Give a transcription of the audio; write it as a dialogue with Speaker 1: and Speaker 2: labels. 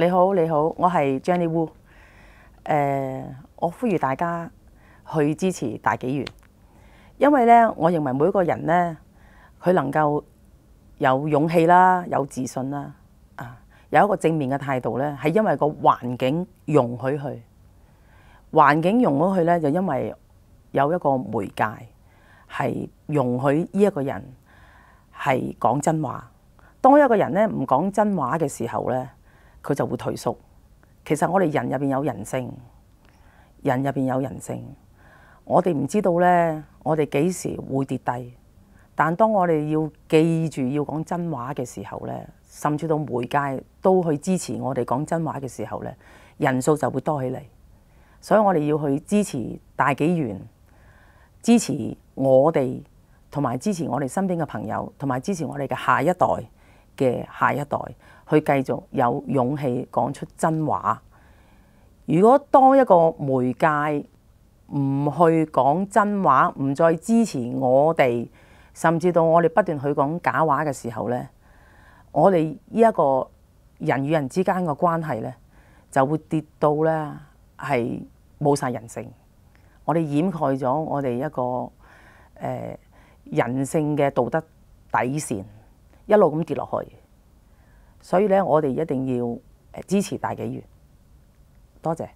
Speaker 1: 你好，你好，我係 Jenny Wu。誒，我呼籲大家去支持大紀元，因為咧，我認為每個人咧，佢能夠有勇氣啦，有自信啦，啊，有一個正面嘅態度咧，係因為個環境容許佢環境容許佢咧，就因為有一個媒介係容許呢一個人係講真話。當一個人咧唔講真話嘅時候咧。佢就會退縮。其實我哋人入邊有人性，人入邊有人性。我哋唔知道咧，我哋幾時會跌低。但當我哋要記住要講真話嘅時候咧，甚至到媒介都去支持我哋講真話嘅時候咧，人數就會多起嚟。所以我哋要去支持大紀元，支持我哋同埋支持我哋身邊嘅朋友，同埋支持我哋嘅下一代。嘅下一代去繼續有勇氣講出真話。如果当一個媒介唔去講真話，唔再支持我哋，甚至到我哋不斷去講假話嘅時候呢我哋呢一個人與人之間嘅關係呢，就會跌到呢係冇晒人性。我哋掩蓋咗我哋一個誒人性嘅道德底線。一路咁跌落去，所以咧，我哋一定要支持大紀元，多謝。